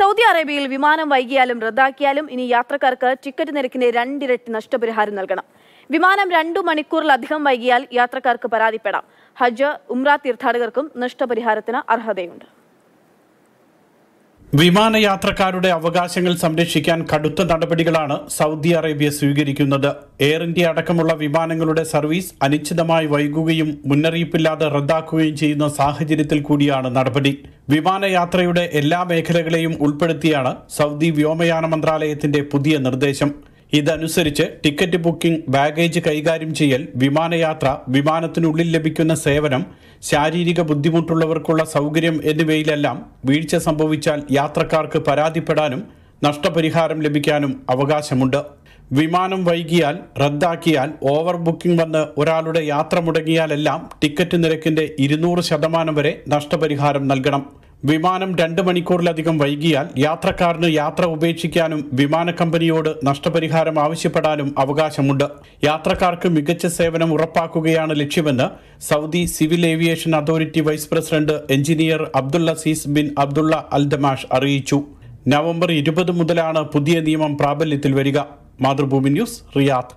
Saudi അറേബ്യയിൽ വിമാനം വൈകിയാലും റദ്ദാക്കിയാലും ഇനി യാത്രക്കാർക്ക് ടിക്കറ്റ് നിരക്കിന്റെ രണ്ടിരട്ടി നഷ്ടപരിഹാരം നൽകണം വിമാനം രണ്ടു മണിക്കൂറിലധികം വൈകിയാൽ യാത്രക്കാർക്ക് പരാതിപ്പെടാം ഹജ്ജ് ഉംറ തീർത്ഥാടകർക്കും നഷ്ടപരിഹാരത്തിന് അർഹതയുണ്ട് വിമാനയാത്രക്കാരുടെ അവകാശങ്ങൾ സംരക്ഷിക്കാൻ കടുത്ത നടപടികളാണ് സൗദി അറേബ്യ സ്വീകരിക്കുന്നത് എയർ ഇന്ത്യ അടക്കമുള്ള വിമാനങ്ങളുടെ സർവീസ് അനിശ്ചിതമായി വൈകുകയും മുന്നറിയിപ്പില്ലാതെ റദ്ദാക്കുകയും ചെയ്യുന്ന സാഹചര്യത്തിൽ കൂടിയാണ് നടപടി വിമാനയാത്രയുടെ എല്ലാ മേഖലകളെയും ഉൾപ്പെടുത്തിയാണ് സൗദി വ്യോമയാന മന്ത്രാലയത്തിന്റെ പുതിയ നിർദ്ദേശം ഇതനുസരിച്ച് ടിക്കറ്റ് ബുക്കിംഗ് ബാഗേജ് കൈകാര്യം ചെയ്യൽ വിമാനയാത്ര വിമാനത്തിനുള്ളിൽ ലഭിക്കുന്ന സേവനം ശാരീരിക ബുദ്ധിമുട്ടുള്ളവർക്കുള്ള സൗകര്യം എന്നിവയിലെല്ലാം വീഴ്ച സംഭവിച്ചാൽ യാത്രക്കാർക്ക് പരാതിപ്പെടാനും നഷ്ടപരിഹാരം ലഭിക്കാനും അവകാശമുണ്ട് വിമാനം വൈകിയാൽ റദ്ദാക്കിയാൽ ഓവർ ബുക്കിംഗ് വന്ന് ഒരാളുടെ യാത്ര മുടങ്ങിയാലെല്ലാം ടിക്കറ്റ് നിരക്കിന്റെ ഇരുന്നൂറ് ശതമാനം വരെ നഷ്ടപരിഹാരം നൽകണം വിമാനം രണ്ട് മണിക്കൂറിലധികം വൈകിയാൽ യാത്രക്കാരന് യാത്ര ഉപേക്ഷിക്കാനും വിമാന കമ്പനിയോട് നഷ്ടപരിഹാരം ആവശ്യപ്പെടാനും അവകാശമുണ്ട് യാത്രക്കാർക്ക് മികച്ച സേവനം ഉറപ്പാക്കുകയാണ് ലക്ഷ്യമെന്ന് Saudi civil aviation authority vice president engineer Abdullah സീസ് ബിൻ അബ്ദുള്ള അൽദമാഷ് അറിയിച്ചു നവംബർ ഇരുപത് മുതലാണ് പുതിയ നിയമം പ്രാബല്യത്തിൽ വരിക മാതൃഭൂമി ന്യൂസ് റിയാദ്